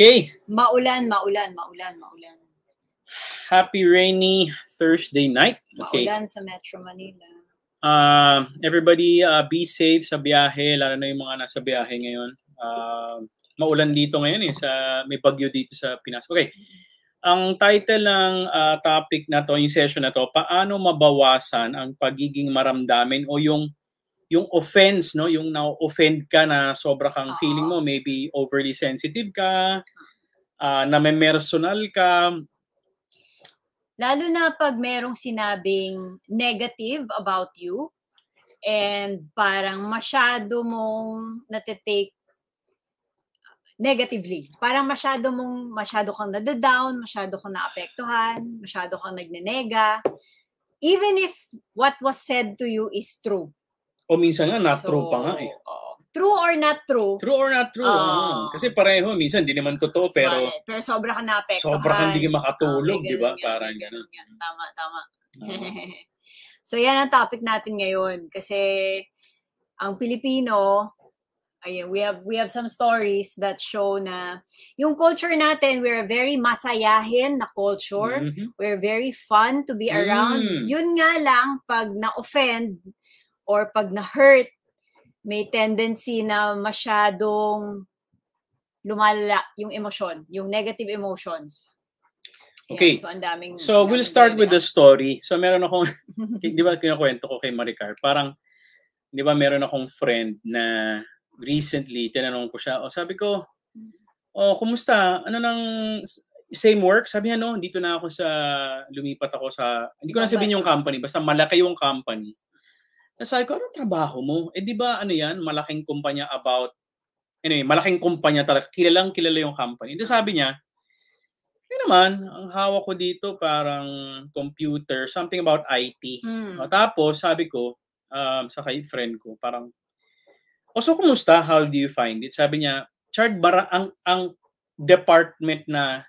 Okay. Maulan, maulan, maulan, maulan. Happy rainy Thursday night. Okay. Maulan sa Metro Manila. Uh, everybody, uh, be safe sa biyahe, lalo na yung mga nasa biyahe ngayon. Uh, maulan dito ngayon eh, sa, may bagyo dito sa Pinas. Okay. Ang title ng uh, topic na to, yung session na to, paano mabawasan ang pagiging maramdamin o yung yung offense, no? Yung na-offend ka na sobra kang uh-huh. feeling mo, maybe overly sensitive ka, uh, ah, personal ka. Lalo na pag merong sinabing negative about you and parang masyado mong natetake negatively. Parang masyado mong, masyado kang nadadown, masyado kang naapektuhan, masyado kang nagnenega. Even if what was said to you is true. O minsan nga, not so, true pa nga eh. Oh. True or not true? True or not true. Uh, Kasi pareho, minsan hindi naman totoo, pero... Right. Pero sobra kang na Sobra kang hindi ah, makatulog, oh, di ba? Parang ganun. Tama, tama. Uh. so yan ang topic natin ngayon. Kasi ang Pilipino, ayun, we have we have some stories that show na yung culture natin we're very masayahin na culture mm-hmm. we're very fun to be around mm. yun nga lang pag na-offend or pag na-hurt, may tendency na masyadong lumala yung emotion, yung negative emotions. Ayan, okay. so, ang daming, so daming we'll start with the story. So meron akong, di ba kinakwento ko kay Maricar, parang, di ba meron akong friend na recently, tinanong ko siya, o oh, sabi ko, oh, kumusta? Ano nang same work? Sabi niya, no, dito na ako sa, lumipat ako sa, hindi ko na sabihin yung company, basta malaki yung company. Sabi ko, anong trabaho mo? Eh di ba ano yan, malaking kumpanya about, anyway, malaking kumpanya talaga, kilalang kilala yung company. Then sabi niya, yun naman, ang hawak ko dito parang computer, something about IT. Mm. tapos sabi ko, um, sa kay friend ko, parang, oh, so kumusta? How do you find it? Sabi niya, Chard, bara, ang, ang department na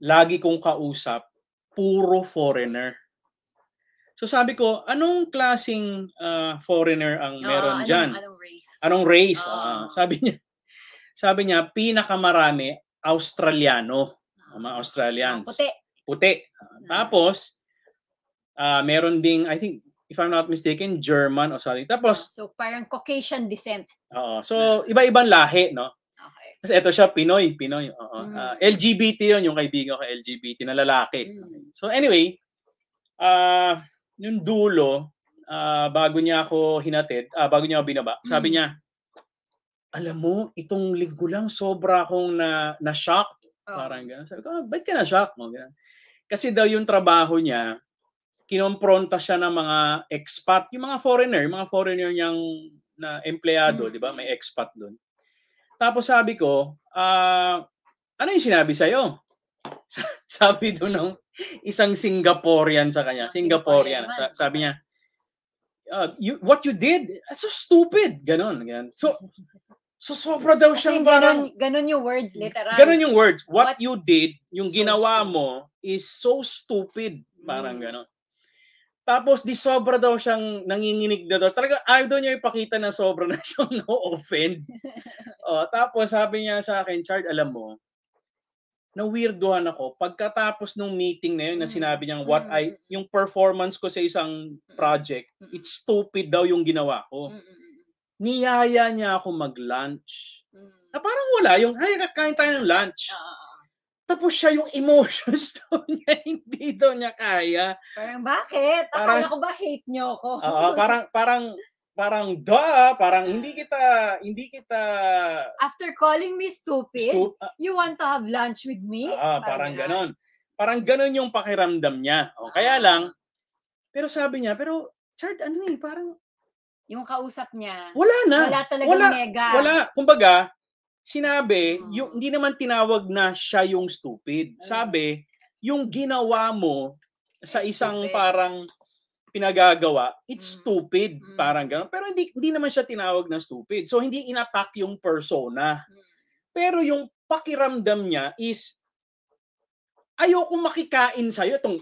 lagi kong kausap, puro foreigner. So sabi ko, anong klasing uh, ah, foreigner ang ah, meron uh, anong, dyan? Anong race? Anong race? Uh. Uh, sabi niya, sabi niya, pinakamarami, Australiano. Uh, mga Australians. Uh, puti. Puti. Uh, tapos, uh, meron ding, I think, if I'm not mistaken, German o something. Tapos, so parang Caucasian descent. Oo. so, iba-ibang lahi, no? Okay. Tapos ito siya, Pinoy, Pinoy. Oo. Mm. Uh, LGBT yun, yung kaibigan ko, LGBT na lalaki. Mm. So anyway, uh, yung dulo, uh, bago niya ako hinatid, uh, bago niya ako binaba, mm. sabi niya, alam mo, itong linggo lang sobra akong na, na-shock. Oh. Parang gano'n. Sabi ko, ah, ba't ka na-shock mo? Ganun. Kasi daw yung trabaho niya, kinompronta siya ng mga expat, yung mga foreigner, yung mga foreigner niyang na empleyado, mm. di ba? May expat doon. Tapos sabi ko, uh, ano yung sinabi sa'yo? sabi doon ng isang Singaporean sa kanya, ah, Singaporean, Singaporean sabi niya, uh, you, what you did, that's so stupid. Ganon, ganon. So, so sobra daw siyang Kasi parang... Ganon, yung words, literal. Ganon yung words. What, what you did, yung so ginawa stupid. mo, is so stupid. Parang mm. ganon. Tapos, di sobra daw siyang nanginginig na daw. Talaga, ayaw daw niya ipakita na sobra na siyang no-offend. uh, oh, tapos, sabi niya sa akin, Chard, alam mo, na weirdohan ako pagkatapos nung meeting na yun na mm. sinabi niyang what mm, I mm, yung performance ko sa isang project it's stupid daw yung ginawa ko niyaya niya ako mag-lunch na parang wala yung ay kakain tayo ng lunch ah, ah, ah. tapos siya yung emotions daw niya, hindi daw niya kaya. Parang bakit? Parang, ako ba hate niyo ako? Oo, uh, parang, parang parang da, parang hindi kita hindi kita after calling me stupid, stup- uh, you want to have lunch with me? Ah, parang, parang ganon. Parang ganon yung pakiramdam niya. O, ah. kaya lang pero sabi niya, pero Chard, ano eh, parang yung kausap niya. Wala na. Wala talaga wala, mega. Wala. Kumbaga, sinabi, oh. yung, hindi naman tinawag na siya yung stupid. Sabi, yung ginawa mo sa isang stupid. parang pinagagawa, it's mm. stupid, mm parang gano'n. Pero hindi hindi naman siya tinawag na stupid. So hindi inattack yung persona. Mm. Pero yung pakiramdam niya is ayoko makikain sa iyo tong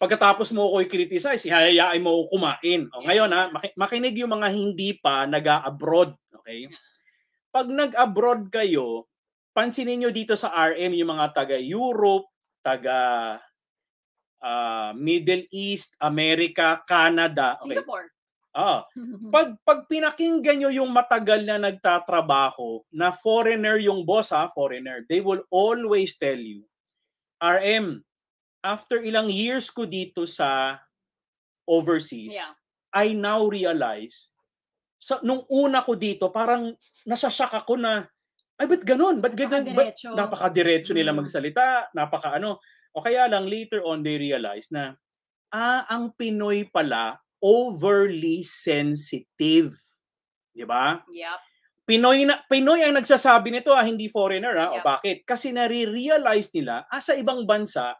pagkatapos mo ko i-criticize, ihayayain mo ko kumain. O, ngayon ha, makinig yung mga hindi pa nag-abroad, okay? Pag nag-abroad kayo, pansinin niyo dito sa RM yung mga taga Europe, taga uh, Middle East, America, Canada. Okay. Singapore. Ah, pag, pag pinakinggan nyo yung matagal na nagtatrabaho, na foreigner yung boss ha, ah, foreigner, they will always tell you, RM, after ilang years ko dito sa overseas, yeah. I now realize, sa, nung una ko dito, parang nasasak ako na, ay, ba't ganun? Ba't ganun? Ba't, napakadiretso nila mm. magsalita, napaka ano. O kaya lang later on they realize na ah ang Pinoy pala overly sensitive. 'Di ba? Yep. Pinoy na Pinoy ang nagsasabi nito ah, hindi foreigner ah. Yep. O bakit? Kasi nare-realize nila ah, sa ibang bansa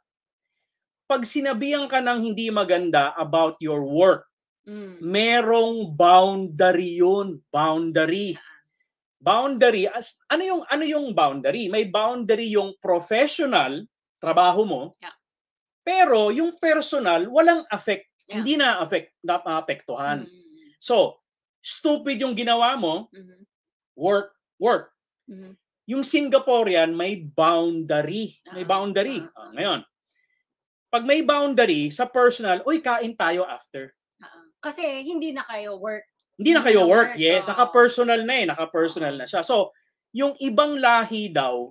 pag sinabihan ka ng hindi maganda about your work, mm. merong boundary yun. Boundary. Boundary. As, ano yung ano yung boundary? May boundary yung professional trabaho mo. Yeah. Pero yung personal, walang affect. Yeah. Hindi na affect, naapektuhan. Mm-hmm. So, stupid yung ginawa mo, mm-hmm. work, work. Mm-hmm. Yung Singaporean, may boundary. May ah, boundary. Uh-huh. Uh, ngayon, pag may boundary sa personal, uy, kain tayo after. Uh-huh. Kasi hindi na kayo work. Hindi, hindi na kayo na work, work, yes. Oh. Naka-personal na eh. Naka-personal uh-huh. na siya. So, yung ibang lahi daw,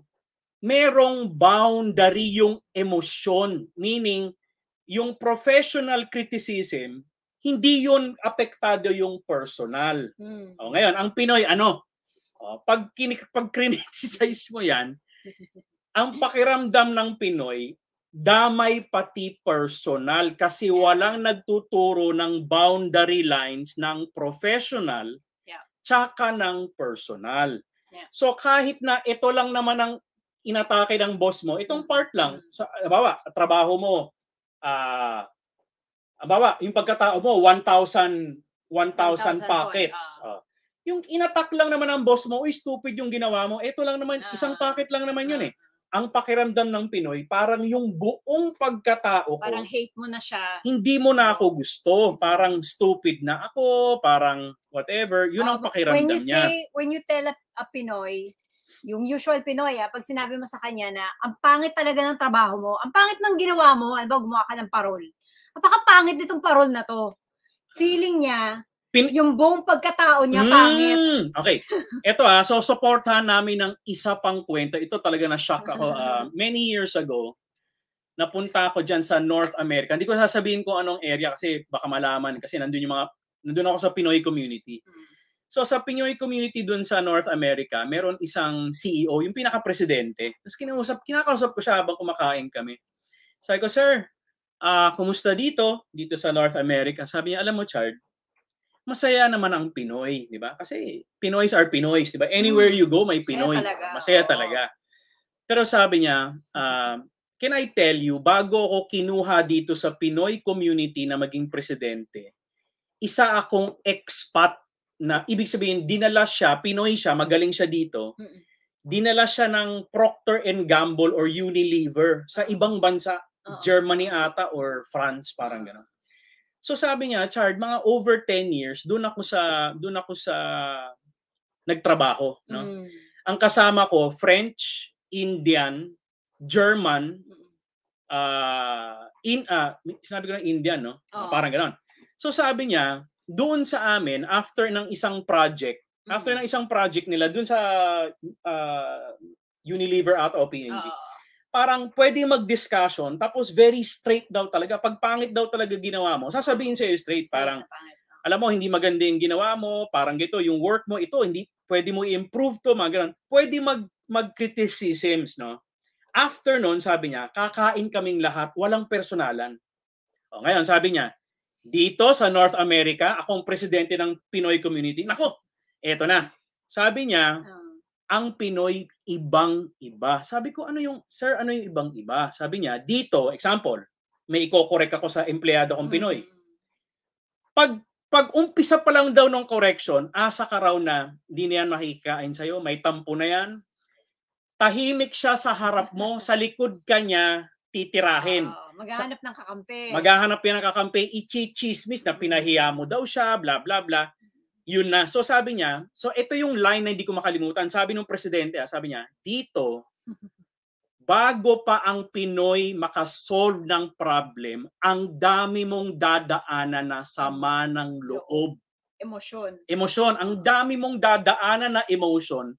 merong boundary yung emosyon. Meaning, yung professional criticism, hindi yun apektado yung personal. Hmm. O, ngayon, ang Pinoy, ano? O, pag, kinik- pag criticize mo yan, ang pakiramdam ng Pinoy, damay pati personal kasi walang nagtuturo ng boundary lines ng professional yeah. tsaka ng personal. Yeah. So kahit na ito lang naman ang inatake ng boss mo, itong part lang, sa, abawa, trabaho mo, ah, uh, abawa, yung pagkatao mo, 1,000 1,000 packets. oh. Uh. Yung inatak lang naman ng boss mo, uy, stupid yung ginawa mo. Ito lang naman, uh, isang packet lang naman yun uh, eh. Ah. Ang pakiramdam ng Pinoy, parang yung buong pagkatao ko. Parang hate mo na siya. Hindi mo na ako gusto. Parang stupid na ako. Parang whatever. Yun uh, ang pakiramdam niya. when you niya. Say, when you tell a, a Pinoy, yung usual Pinoy, ah, pag sinabi mo sa kanya na ang pangit talaga ng trabaho mo, ang pangit ng ginawa mo, ano ah, ba, gumawa ka ng parol. Napakapangit nitong parol na to. Feeling niya, Pin- yung buong pagkatao niya, mm, pangit. Okay. Ito ah, so supportahan namin ng isa pang kwento. Ito talaga na-shock ako. Uh, many years ago, napunta ako dyan sa North America. Hindi ko sasabihin kung anong area kasi baka malaman kasi nandun yung mga, nandun ako sa Pinoy community. Mm. So sa Pinoy community doon sa North America, meron isang CEO, yung pinaka-presidente. Tapos kinausap, kinakausap ko siya habang kumakain kami. Sabi ko, sir, uh, kumusta dito, dito sa North America? Sabi niya, alam mo, Chard, masaya naman ang Pinoy, di ba? Kasi Pinoys are Pinoys, di ba? Anywhere hmm. you go, may Pinoy. Masaya talaga. Masaya talaga. Pero sabi niya, uh, can I tell you, bago ako kinuha dito sa Pinoy community na maging presidente, isa akong expat na ibig sabihin dinala siya, Pinoy siya, magaling siya dito. Dinala siya ng Procter and Gamble or Unilever sa ibang bansa, Uh-oh. Germany ata or France, parang gano'n. So sabi niya, Chard, mga over 10 years, doon ako sa doon ako sa nagtrabaho, no? Mm. Ang kasama ko French, Indian, German, uh, in uh, sinabi ko ng Indian, no? Oh. Parang ganoon. So sabi niya, doon sa amin after ng isang project, mm-hmm. after mm. ng isang project nila doon sa uh, Unilever at o PNG. Parang pwede mag-discussion tapos very straight daw talaga. Pag pangit daw talaga ginawa mo, sasabihin sa'yo straight, straight parang alam mo hindi maganda yung ginawa mo, parang gito yung work mo ito hindi pwede mo i-improve to, mga ganun. Pwede mag mag-criticisms, no? After noon, sabi niya, kakain kaming lahat, walang personalan. oh ngayon, sabi niya, dito sa North America, akong presidente ng Pinoy community. Nako, eto na. Sabi niya, ah. ang Pinoy ibang-iba. Sabi ko, ano yung, sir, ano yung ibang-iba? Sabi niya, dito, example, may iko-correct ako sa empleyado kong Pinoy. Mm. Pag pag umpisa pa lang daw ng correction, asa ka raw na hindi na yan makikain sa'yo, may tampo na yan. Tahimik siya sa harap mo, sa likod ka niya titirahin. Wow. Ah, maghahanap ng kakampi. Maghahanap yan ng kakampi, ichi-chismis na pinahiya mo daw siya, bla bla bla. Yun na. So sabi niya, so ito yung line na hindi ko makalimutan. Sabi ng presidente, ah, sabi niya, dito, bago pa ang Pinoy makasolve ng problem, ang dami mong dadaanan na sama ng loob. Emosyon. Emosyon. Ang dami mong dadaanan na emotion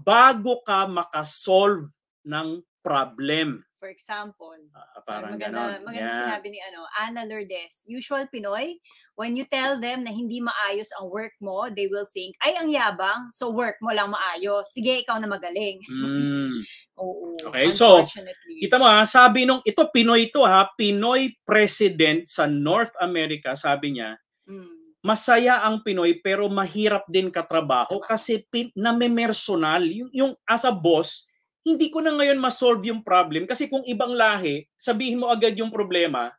bago ka makasolve ng problem for example. Uh, parang maganda, ganon. Maganda yeah. sinabi ni ano, Ana Lourdes, usual Pinoy, when you tell them na hindi maayos ang work mo, they will think, ay, ang yabang, so work mo lang maayos. Sige, ikaw na magaling. Mm. Oo. Okay, so, kita mo ha, sabi nung, ito Pinoy to ha, Pinoy President sa North America, sabi niya, mm masaya ang Pinoy pero mahirap din katrabaho Tama. kasi pin, namemersonal. Yung, yung as a boss, hindi ko na ngayon masolve yung problem kasi kung ibang lahi, sabihin mo agad yung problema,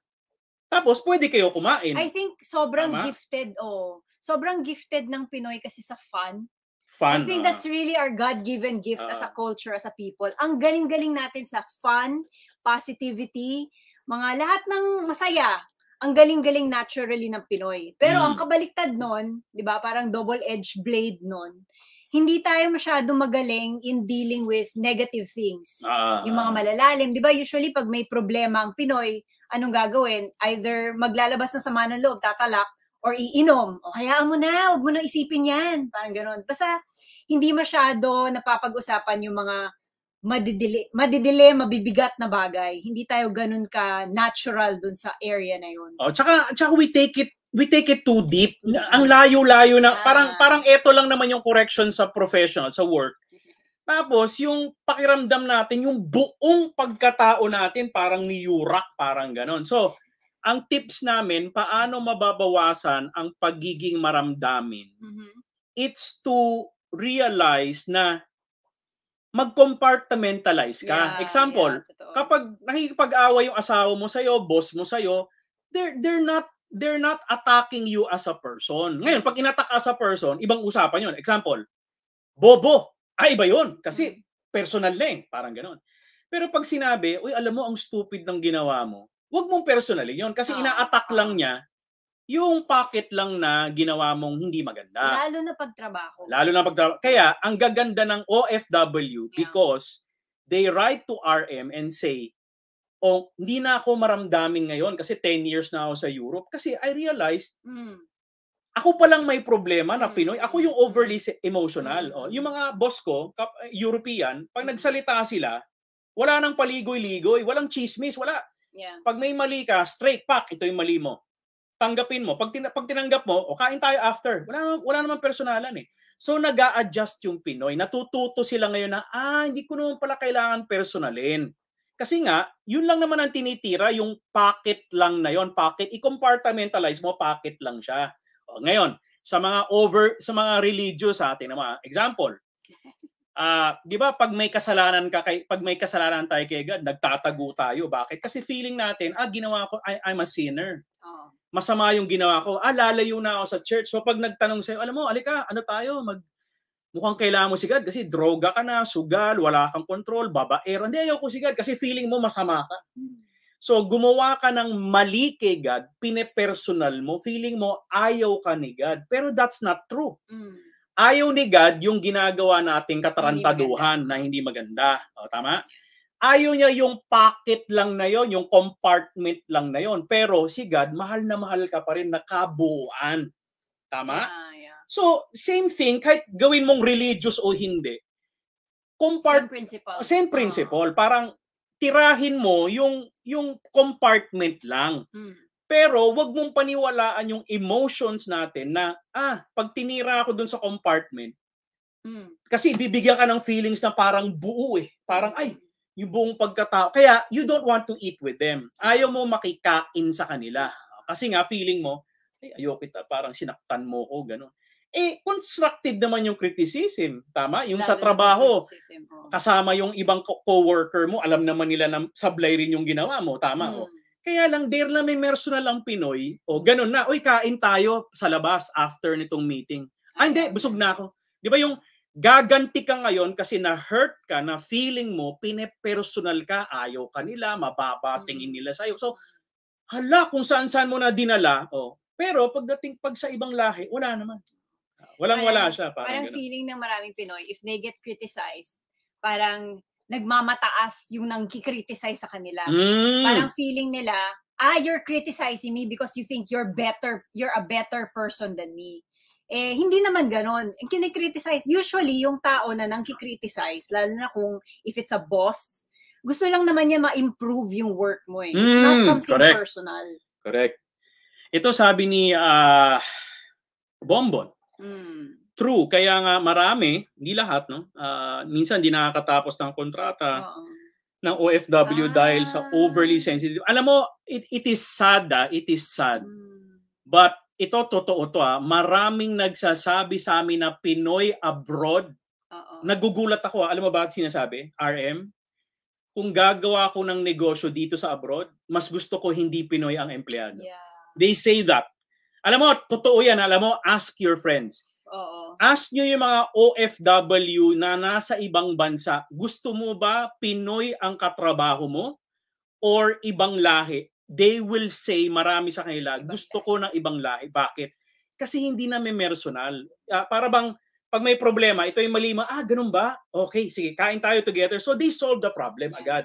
tapos pwede kayo kumain. I think sobrang Tama? gifted, oh. Sobrang gifted ng Pinoy kasi sa fun. Fun. I think ah. that's really our God-given gift ah. as a ah. culture, as a people. Ang galing-galing natin sa fun, positivity, mga lahat ng masaya. Ang galing-galing naturally ng Pinoy. Pero mm. ang kabaliktad nun, di ba, parang double-edged blade nun, hindi tayo masyado magaling in dealing with negative things. Uh, yung mga malalalim, 'di ba? Usually pag may problema ang Pinoy, anong gagawin? Either maglalabas ng sama ng loob, tatalak, or iinom. O hayaan mo na, wag mo na isipin 'yan. Parang ganoon. Basta hindi masyado napapag-usapan yung mga madidili, madidili, mabibigat na bagay. Hindi tayo ganun ka natural dun sa area na yun. Oh, tsaka, tsaka we take it we take it too deep. Ang layo-layo na, ah. parang, parang eto lang naman yung correction sa professional, sa work. Tapos, yung pakiramdam natin, yung buong pagkatao natin, parang niyurak, parang ganon. So, ang tips namin, paano mababawasan ang pagiging maramdamin? Mm-hmm. It's to realize na mag-compartmentalize ka. Yeah, Example, yeah, kapag nakikipag-away yung asawa mo sa'yo, boss mo sa'yo, they're, they're not they're not attacking you as a person. Ngayon, pag inattack as a person, ibang usapan yon. Example, bobo. Ay, ah, iba yun. Kasi mm. personal na eh. Parang ganun. Pero pag sinabi, uy, alam mo, ang stupid ng ginawa mo, wag mong personalin yon Kasi ina-attack lang niya yung pocket lang na ginawa mong hindi maganda. Lalo na pagtrabaho. Lalo na pagtrabaho. Kaya, ang gaganda ng OFW yeah. because they write to RM and say, o hindi na ako maramdamin ngayon kasi 10 years na ako sa Europe kasi I realized mm. ako lang may problema na hmm. Pinoy. Ako yung overly emotional. Mm. O, yung mga boss ko, European, pag hmm. nagsalita sila, wala nang paligoy-ligoy, walang chismis, wala. Yeah. Pag may mali ka, straight pack, ito yung mali mo. Tanggapin mo. Pag, tin- pag tinanggap mo, o kain tayo after. Wala naman, wala naman personalan eh. So nag adjust yung Pinoy. Natututo sila ngayon na, ah, hindi ko naman pala kailangan personalin. Kasi nga, yun lang naman ang tinitira, yung packet lang na yon, packet. I-compartmentalize mo, packet lang siya. O, ngayon, sa mga over sa mga religious sa atin naman, example, Ah, uh, 'di ba pag may kasalanan ka kay pag may kasalanan tayo kay God, nagtatago tayo. Bakit? Kasi feeling natin, ah ginawa ko I, I'm a sinner. Oh. Masama yung ginawa ko. Ah lalayo na ako sa church. So pag nagtanong sa'yo, alam mo, alika, ano tayo? Mag mukhang kailangan mo sigad kasi droga ka na, sugal, wala kang control, babaer. Hindi, ayoko si God kasi feeling mo masama ka. So, gumawa ka ng mali kay God, pinepersonal mo, feeling mo ayaw ka ni God. Pero that's not true. Mm. Ayaw ni God yung ginagawa nating katarantaduhan hindi na hindi maganda. O, tama? Ayaw niya yung packet lang na yon, yung compartment lang na yon. Pero si God, mahal na mahal ka pa rin, nakabuuan. Tama? Yeah, So, same thing, kahit gawin mong religious o hindi, compart- same principle. Same principle. Oh. Parang tirahin mo yung yung compartment lang. Mm. Pero wag mong paniwalaan yung emotions natin na ah, pag tinira ako dun sa compartment, mm. kasi bibigyan ka ng feelings na parang buo eh. Parang ay, yung buong pagkatao. Kaya you don't want to eat with them. Ayaw mo makikain sa kanila. Kasi nga feeling mo, ay, ayoko kita, parang sinaktan mo ko, ganun eh constructive naman yung criticism, tama? Yung Lalo sa trabaho, oh. kasama yung ibang co-worker mo, alam naman nila na sablay rin yung ginawa mo, tama? Hmm. Oh. Kaya lang, dare na may personal ang Pinoy, o ganun na, oy, kain tayo sa labas after nitong meeting. Ah, hindi, busog na ako. Di ba yung gaganti ka ngayon kasi na-hurt ka, na feeling mo, pinepersonal ka, ayaw ka nila, mababatingin hmm. nila sa iyo So, hala, kung saan-saan mo na dinala, oh, pero pagdating pag sa ibang lahi, wala naman. Walang-wala siya. Parang, parang feeling ng maraming Pinoy, if they get criticized, parang nagmamataas yung nang criticize sa kanila. Mm. Parang feeling nila, ah, you're criticizing me because you think you're better, you're a better person than me. Eh, hindi naman ganon. Kinikriticize, usually yung tao na nang kikriticize, lalo na kung if it's a boss, gusto lang naman niya ma-improve yung work mo eh. It's mm, not hmm, something correct. personal. Correct. Ito sabi ni uh, ah, Bombon. Mm. True, kaya nga marami, hindi lahat, no? Uh, minsan hindi nakakatapos ng kontrata Oo. ng OFW ah. dahil sa ah. overly sensitive. Alam mo, it, it is sad, ah. it is sad. Mm. But ito totoo to ah, maraming nagsasabi sa amin na Pinoy abroad. Oo. Nagugulat ako, ah. alam mo ba bakit sinasabi? RM, kung gagawa ko ng negosyo dito sa abroad, mas gusto ko hindi Pinoy ang empleyado. Yeah. They say that. Alam mo, totoo yan. Alam mo, ask your friends. Oo. Ask nyo yung mga OFW na nasa ibang bansa. Gusto mo ba Pinoy ang katrabaho mo? Or ibang lahi? They will say marami sa kanila, gusto ko ng ibang lahi. Bakit? Kasi hindi na may personal. Uh, ah, para bang pag may problema, ito yung malima, ah, ganun ba? Okay, sige, kain tayo together. So they solve the problem yeah. agad.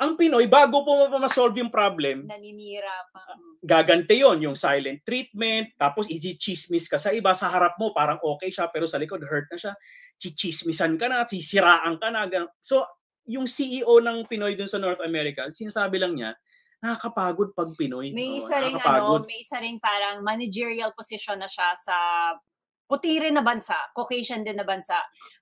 Ang Pinoy, bago po mapasolve yung problem, naninira pa. Gagante yon yung silent treatment, tapos i-chismis ka sa iba, sa harap mo, parang okay siya, pero sa likod, hurt na siya. Chichismisan ka na, sisiraan ka na. So, yung CEO ng Pinoy dun sa North America, sinasabi lang niya, nakakapagod pag Pinoy. May isa ring ano, may isa ring parang managerial position na siya sa puti rin na bansa, Caucasian din na bansa,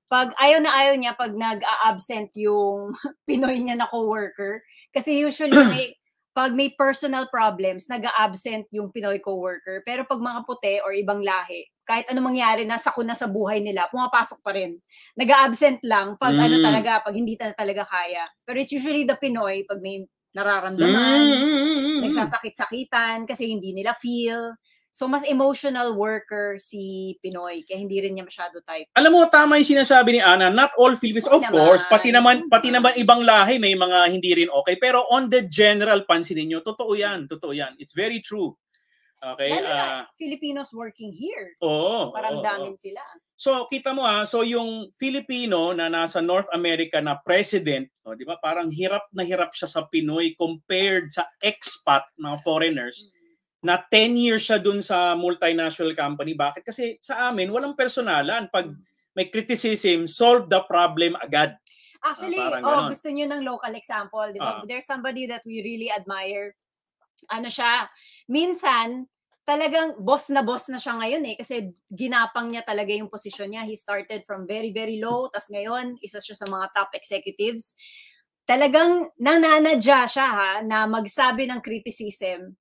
pag ayaw na ayaw niya pag nag-absent yung Pinoy niya na coworker kasi usually may pag may personal problems nag-absent yung Pinoy coworker pero pag mga puti or ibang lahi kahit ano mangyari nasa ko na sa buhay nila pumapasok pa rin nag-absent lang pag ano mm. ano talaga pag hindi na talaga kaya pero it's usually the Pinoy pag may nararamdaman, mm-hmm. nagsasakit-sakitan kasi hindi nila feel. So, mas emotional worker si Pinoy, kaya hindi rin niya masyado type. Alam mo, tama yung sinasabi ni Ana, not all Philippines, of naman. course, pati naman, pati naman ibang lahi, may mga hindi rin okay. Pero on the general, pansinin nyo, totoo yan, totoo yan. It's very true. Okay. Lalo uh, na ah. Filipinos working here. Oo. Paramdamin oo, oo. sila. So, kita mo ha, ah, so yung Filipino na nasa North America na president, oh, di ba parang hirap na hirap siya sa Pinoy compared sa expat, mga foreigners, mm na 10 years siya dun sa multinational company. Bakit? Kasi sa amin, walang personalan. Pag hmm. may criticism, solve the problem agad. Actually, ah, oh, gusto niyo ng local example, Diba? ba? Ah. There's somebody that we really admire. Ano siya, minsan, talagang boss na boss na siya ngayon eh kasi ginapang niya talaga yung posisyon niya. He started from very, very low, tas ngayon, isa siya sa mga top executives. Talagang nananadya siya ha, na magsabi ng criticism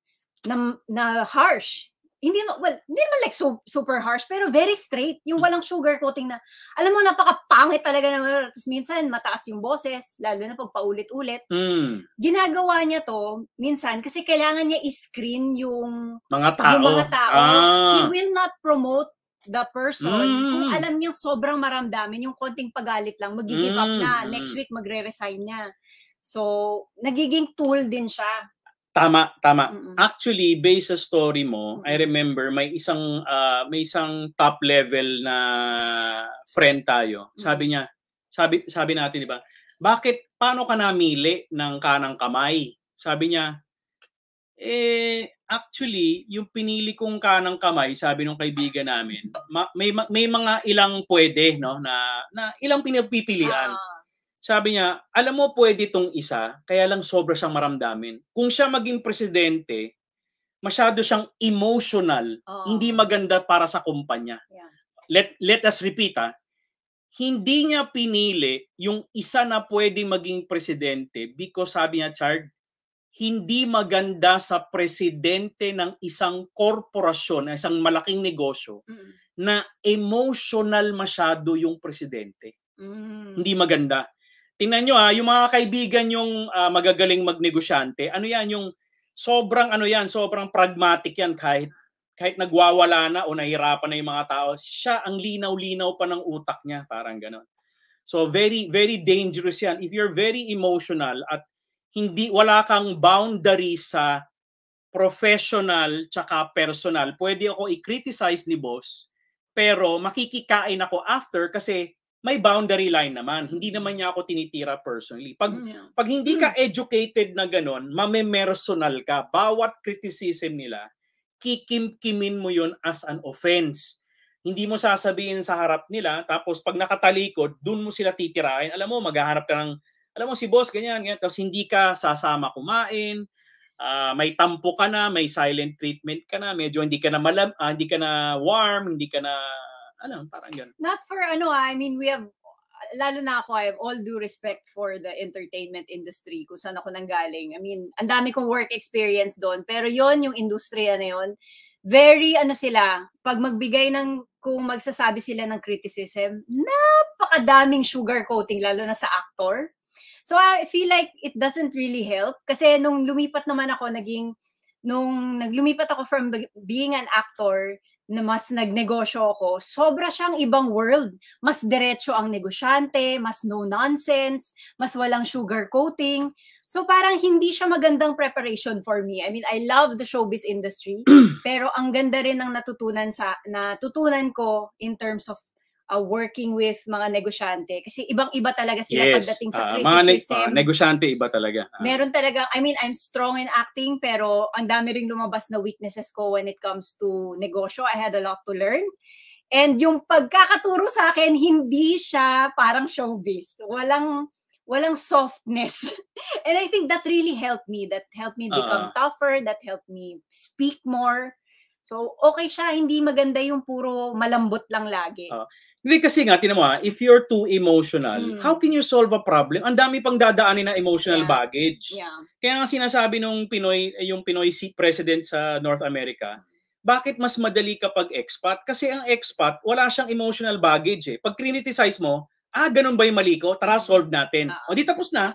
na, na harsh. Hindi no, well, hindi naman like so, super harsh, pero very straight. Yung hmm. walang sugar coating na, alam mo, napaka-pangit talaga naman. Tapos minsan, mataas yung boses, lalo na pag paulit-ulit. Mm. Ginagawa niya to, minsan, kasi kailangan niya i-screen yung mga tao. Yung mga tao. Ah. He will not promote the person, mm. kung hmm. alam niya sobrang maramdamin, yung konting pagalit lang, mag-give mm. up na. Hmm. Next week, magre-resign niya. So, nagiging tool din siya Tama, tama. Mm-mm. Actually, based sa story mo, Mm-mm. I remember may isang uh, may isang top level na friend tayo. Mm-mm. Sabi niya, sabi sabi natin, 'di ba? Bakit paano ka namili ng kanang kamay? Sabi niya, eh actually, yung pinili kong kanang kamay, sabi nung kaibigan namin, ma- may ma- may mga ilang pwede no na na ilang pinagpipilian. Ah sabi niya, alam mo pwede itong isa, kaya lang sobra siyang maramdamin. Kung siya maging presidente, masyado siyang emotional, oh. hindi maganda para sa kumpanya. Yeah. Let let us repeat ah, hindi niya pinili yung isa na pwede maging presidente because sabi niya Chard, hindi maganda sa presidente ng isang korporasyon, isang malaking negosyo mm-hmm. na emotional masyado yung presidente. Mm-hmm. Hindi maganda tingnan nyo ah, yung mga kaibigan yung uh, magagaling magnegosyante, ano yan yung sobrang ano yan, sobrang pragmatic yan kahit kahit nagwawala na o nahihirapan na yung mga tao, siya ang linaw-linaw pa ng utak niya, parang gano'n. So very very dangerous yan. If you're very emotional at hindi wala kang boundary sa professional tsaka personal, pwede ako i-criticize ni boss, pero makikikain ako after kasi may boundary line naman. Hindi naman niya ako tinitira personally. Pag, mm. pag hindi ka mm. educated na ganun, mamemersonal ka. Bawat criticism nila, kikimkimin mo yon as an offense. Hindi mo sasabihin sa harap nila, tapos pag nakatalikod, doon mo sila titirahin. Alam mo, maghaharap ka ng, alam mo si boss, ganyan, ganyan. Tapos hindi ka sasama kumain, uh, may tampo ka na, may silent treatment ka na, medyo hindi ka na malam, uh, hindi ka na warm, hindi ka na alam, parang ganun. Not for ano ah, I mean, we have lalo na ako, I have all due respect for the entertainment industry, kung saan ako nanggaling. I mean, ang dami kong work experience doon. Pero yon yung industriya na yon very ano sila, pag magbigay ng, kung magsasabi sila ng criticism, napakadaming sugar coating, lalo na sa actor. So I feel like it doesn't really help. Kasi nung lumipat naman ako, naging, nung naglumipat ako from being an actor na mas nagnegosyo ako, sobra siyang ibang world. Mas diretso ang negosyante, mas no nonsense, mas walang sugar coating. So parang hindi siya magandang preparation for me. I mean, I love the showbiz industry, pero ang ganda rin ng natutunan sa natutunan ko in terms of uh, working with mga negosyante kasi ibang-iba talaga sila yes. pagdating sa uh, ah, criticism. Mga ne- uh, negosyante iba talaga. Uh. Meron talaga, I mean, I'm strong in acting pero ang dami ring lumabas na weaknesses ko when it comes to negosyo. I had a lot to learn. And yung pagkakaturo sa akin, hindi siya parang showbiz. Walang walang softness. And I think that really helped me. That helped me become uh, tougher. That helped me speak more So, okay siya, hindi maganda yung puro malambot lang lagi. Uh, kasi nga, tinan mo ha, ah, if you're too emotional, mm. how can you solve a problem? Ang dami pang dadaanin na emotional yeah. baggage. Yeah. Kaya nga sinasabi nung Pinoy, yung Pinoy president sa North America, bakit mas madali kapag expat? Kasi ang expat, wala siyang emotional baggage eh. Pag criticize mo, ah, ganun ba yung mali ko? Tara, solve natin. Uh-huh. O di tapos na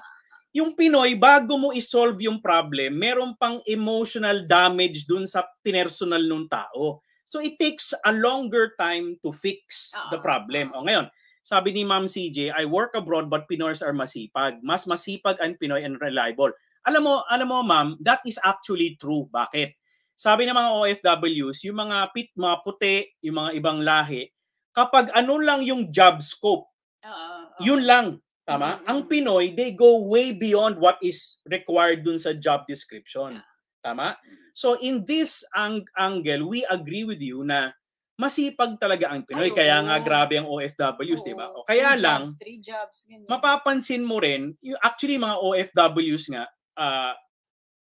yung Pinoy, bago mo isolve yung problem, meron pang emotional damage dun sa pinersonal nung tao. So it takes a longer time to fix the ah. problem. O ngayon, sabi ni Ma'am CJ, I work abroad but Pinoys are masipag. Mas masipag ang Pinoy and reliable. Alam mo, alam mo ma'am, that is actually true. Bakit? Sabi ng mga OFWs, yung mga pit, mga puti, yung mga ibang lahi, kapag ano lang yung job scope, uh-huh. yun lang Tama? Mm-hmm. Ang Pinoy, they go way beyond what is required dun sa job description. Tama? Mm-hmm. So in this ang angle, we agree with you na masipag talaga ang Pinoy. Ay, kaya nga grabe ang OFWs, di ba? O kaya two lang, jobs, three jobs, mapapansin mo rin, yung, actually mga OFWs nga, uh, ah,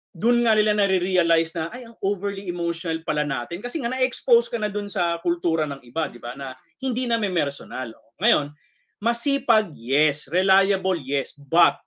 doon nga nila nare-realize na, ay, ang overly emotional pala natin. Kasi nga na-expose ka na doon sa kultura ng iba, di ba? Na mm-hmm. hindi na may personal. Ngayon, Masipag, yes. Reliable, yes. But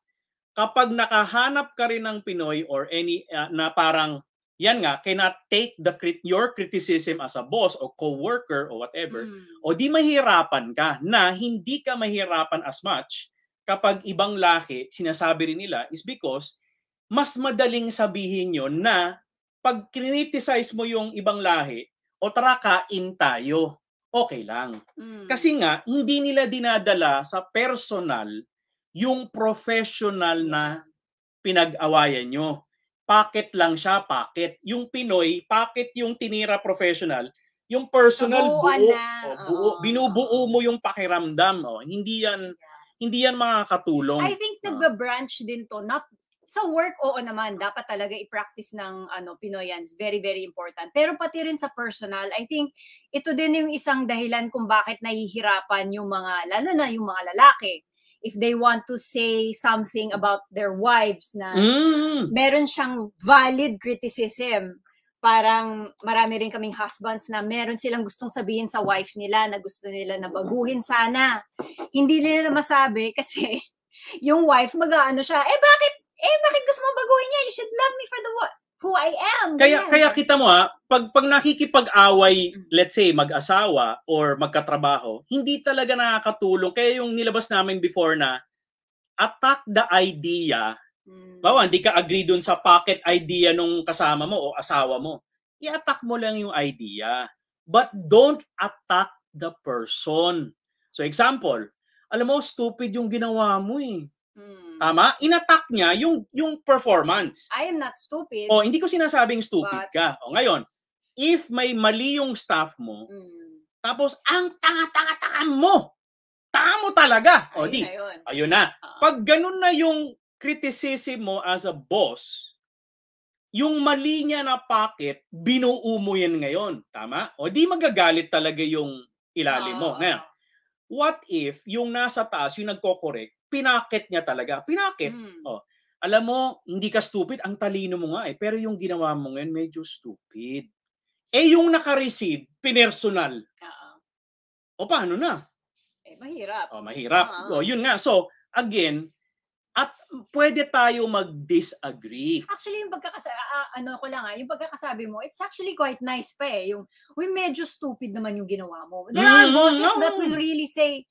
kapag nakahanap ka rin ng Pinoy or any uh, na parang yan nga cannot take the crit- your criticism as a boss or co-worker or whatever mm. o di mahirapan ka na hindi ka mahirapan as much kapag ibang lahi sinasabi rin nila is because mas madaling sabihin yon na pag criticize mo yung ibang lahi o tara kain tayo okay lang. Mm. Kasi nga, hindi nila dinadala sa personal yung professional na pinag-awayan nyo. Packet lang siya, packet. Yung Pinoy, packet yung tinira professional. Yung personal, buo. Na. O, buo. Oh. Binubuo mo yung pakiramdam. O, hindi yan... hindi yan makakatulong. I think ah. nagbe-branch din to, not sa work, oo naman, dapat talaga i-practice ng ano, Pinoyans. Very, very important. Pero pati rin sa personal, I think ito din yung isang dahilan kung bakit nahihirapan yung mga, lalo na yung mga lalaki, if they want to say something about their wives na mm. meron siyang valid criticism. Parang marami rin kaming husbands na meron silang gustong sabihin sa wife nila na gusto nila na baguhin sana. Hindi nila masabi kasi yung wife mag-aano siya, eh bakit eh, bakit gusto mo baguhin niya? You should love me for the what? who I am. Kaya ganyan. kaya kita mo ha, pag pag nakikipag-away, mm. let's say mag-asawa or magkatrabaho, hindi talaga nakakatulong. Kaya yung nilabas namin before na attack the idea. Hmm. Bawa, hindi ka agree dun sa pocket idea nung kasama mo o asawa mo. I-attack mo lang yung idea. But don't attack the person. So example, alam mo, stupid yung ginawa mo eh. Hmm Tama? Inattack niya yung yung performance. I am not stupid. O, oh, hindi ko sinasabing stupid but... ka. O, oh, ngayon, if may mali yung staff mo, mm. tapos ang tanga-tanga-tanga mo, tanga mo talaga. O, ayun, di. Ayun. ayun na. Uh-huh. Pag ganun na yung criticism mo as a boss, yung mali niya na packet, binuo mo yan ngayon. Tama? O, di magagalit talaga yung ilalim uh-huh. mo. Ngayon, what if yung nasa taas, yung nagko-correct, pinakit niya talaga. Pinakit. Mm. Oh. Alam mo, hindi ka stupid, ang talino mo nga eh. Pero yung ginawa mo ngayon, medyo stupid. Eh yung naka-receive, pinersonal. Uh-huh. O paano na? Eh, mahirap. O, oh, mahirap. Uh-huh. Oh, o, yun nga. So, again, at pwede tayo mag-disagree. Actually, yung pagkakasabi, uh, ah, ah, ano ko lang ha, ah, yung pagkakasabi mo, it's actually quite nice pa eh. Yung, uy, medyo stupid naman yung ginawa mo. There mm, are bosses that will really say,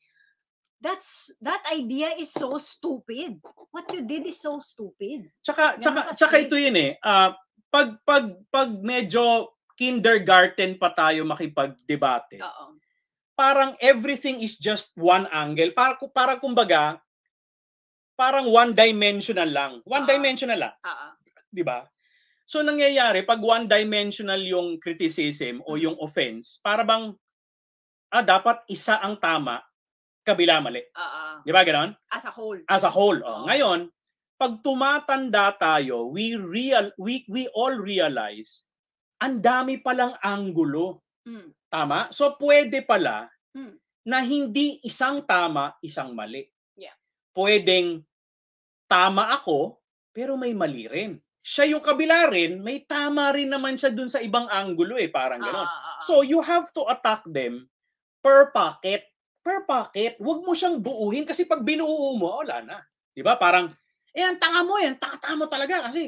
That's that idea is so stupid. What you did is so stupid. Tsaka Ganun tsaka tsaka ito 'yun eh. Uh, pag pag pag medyo kindergarten pa tayo makipagdebate. Oo. Parang everything is just one angle. Para para kumbaga parang one dimensional lang. One Uh-oh. dimensional lang. Ah. Oo. 'Di ba? So nangyayari pag one dimensional yung criticism o mm. yung offense, para bang ah dapat isa ang tama kabila mali. Uh-uh. Di ba ganon? As a whole. As a whole. Oh. Uh-huh. Ngayon, pag tumatanda tayo, we real we we all realize ang dami palang anggulo. Mm. Tama? So pwede pala mm. na hindi isang tama, isang mali. Yeah. Pwedeng tama ako, pero may mali rin. Siya yung kabila rin, may tama rin naman siya dun sa ibang angulo eh, parang gano'n. Ah, ah, ah, ah. So you have to attack them per packet per pocket, wag mo siyang buuhin kasi pag binuo mo, wala na. 'Di ba? Parang eh ang tanga mo 'yan, eh, tanga mo talaga kasi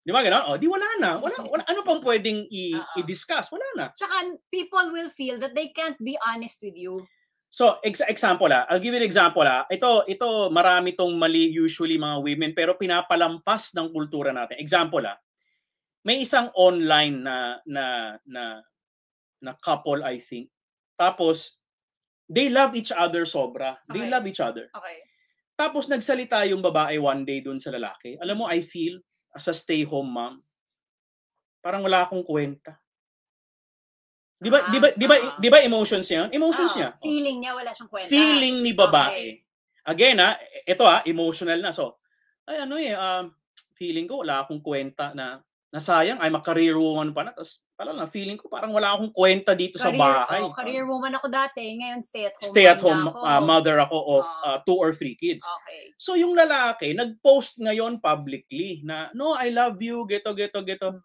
'di ba ganoon? Oh, di wala na. Wala mm. wala ano pang pwedeng i- uh i-discuss? Wala na. Tsaka people will feel that they can't be honest with you. So, ex- example ah, I'll give you an example ah. Ito, ito marami tong mali usually mga women pero pinapalampas ng kultura natin. Example ah. May isang online na na na na couple I think. Tapos They love each other sobra. Okay. They love each other. Okay. Tapos nagsalita yung babae one day doon sa lalaki. Alam mo, I feel as a stay home mom. Parang wala akong kwenta. 'Di ba, ah, 'di ba, ah, 'di ba, ah. 'di ba emotions niya? Emotions oh, niya. Feeling niya wala siyang kwenta. Feeling ni babae. Okay. Again ha, ah, ito e-, ha, emotional na. So, ay ano eh, um, feeling ko wala akong kwenta na nasayang I'm a career woman pa na tapos pala lang feeling ko parang wala akong kwenta dito career, sa bahay. Oh, career woman ako dati, ngayon stay at home. Stay at home ako. Uh, mother ako of oh. uh, two or three kids. Okay. So yung lalaki nag-post ngayon publicly na no I love you geto geto geto. Hmm.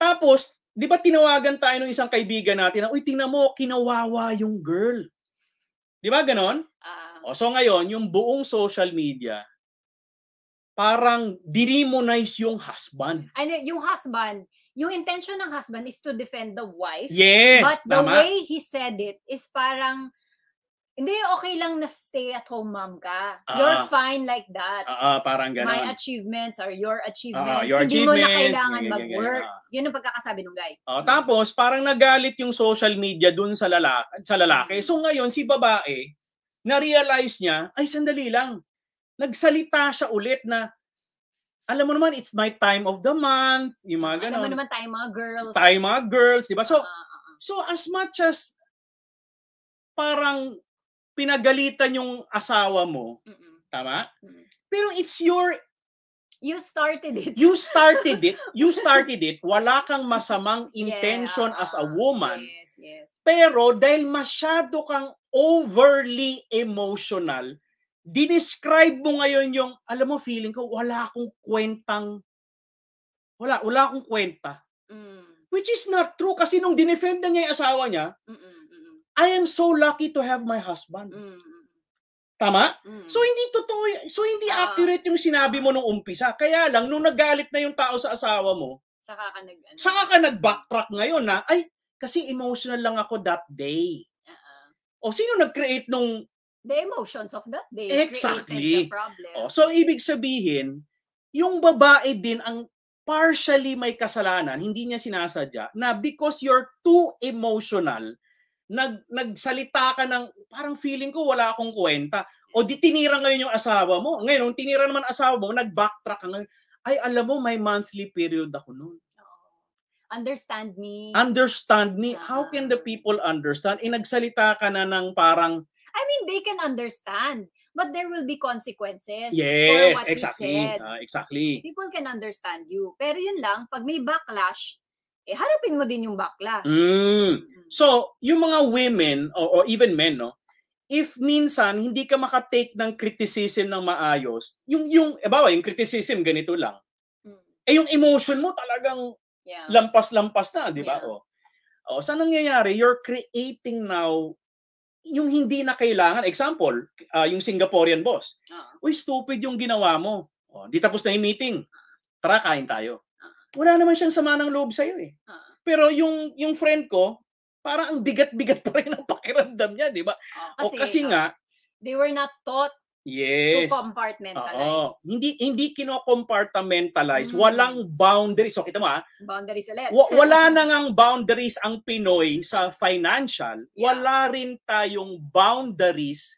Tapos 'di ba tinawagan tayo ng isang kaibigan natin na uy tingnan mo kinawawa yung girl. 'Di ba ganon? Uh, so ngayon yung buong social media parang dinimonize yung husband. Ano, yung husband, yung intention ng husband is to defend the wife. Yes, But tama. the way he said it is parang, hindi, okay lang na stay at home mom ka. Uh, You're ah. fine like that. Uh, uh, parang ganun. My achievements are your achievements. Uh, your hindi achievements, mo na kailangan mag-work. Uh, Yun ang pagkakasabi ng guy. Uh, Tapos, parang nagalit yung social media dun sa lalaki. Sa lalaki. Mm-hmm. So ngayon, si babae, na-realize niya, ay sandali lang, nagsalita siya ulit na, alam mo naman, it's my time of the month, yung mga ganun. Alam mo naman, tayo mga girls. Tayo mga girls, di ba? So, uh, uh, so as much as parang pinagalitan yung asawa mo, Mm-mm. tama? Mm-mm. Pero it's your... You started it. You started it. You started it. Wala kang masamang intention yeah, uh, as a woman. Yes, yes. Pero dahil masyado kang overly emotional, dinescribe mo ngayon yung, alam mo, feeling ko, wala akong kwentang, wala, wala akong kwenta. Mm. Which is not true kasi nung dinefend na niya yung asawa niya, Mm-mm-mm. I am so lucky to have my husband. Mm. Tama? Mm. So hindi totoo, so hindi uh, ah. accurate yung sinabi mo nung umpisa. Kaya lang nung nagalit na yung tao sa asawa mo, saka ka nag ano, saka ka nag-backtrack ngayon na ay kasi emotional lang ako that day. Uh-uh. O sino nag-create nung the emotions of that day exactly. the problem. Oh, so ibig sabihin, yung babae din ang partially may kasalanan, hindi niya sinasadya, na because you're too emotional, nag, nagsalita ka ng, parang feeling ko wala akong kwenta. O di tinira ngayon yung asawa mo. Ngayon, nung tinira naman asawa mo, nag-backtrack ka ngayon. Ay, alam mo, may monthly period ako noon. Understand me. Understand me. Uh-huh. How can the people understand? Eh, nagsalita ka na ng parang, I mean, they can understand, but there will be consequences. Yes, exactly. Uh, exactly. People can understand you. Pero yun lang, pag may backlash, eh harapin mo din yung backlash. Hmm. Mm. So, yung mga women or, or even men, no, if minsan hindi ka makatake ng criticism ng maayos, yung yung eh bawa, yung criticism ganito lang. Mm. Eh yung emotion mo talagang yeah. lampas-lampas na, di ba? Yeah. Oh. Oh, saan nangyayari? You're creating now yung hindi na kailangan. Example, uh, yung Singaporean boss. Uh-huh. Uy, stupid yung ginawa mo. Oh, di tapos na yung meeting. Ah. Tara, kain tayo. Wala naman siyang sama ng loob sa'yo eh. Uh-huh. Pero yung, yung friend ko, parang ang bigat-bigat pa rin ang pakiramdam niya, di ba? Uh, kasi, o kasi nga, they were not taught Yes. To compartmentalize. Oo. Hindi hindi kino-compartmentalize. Mm. Walang boundaries. So kita mo ha? Boundaries ulit. Wa- wala na ngang boundaries ang Pinoy sa financial. Yeah. Wala rin tayong boundaries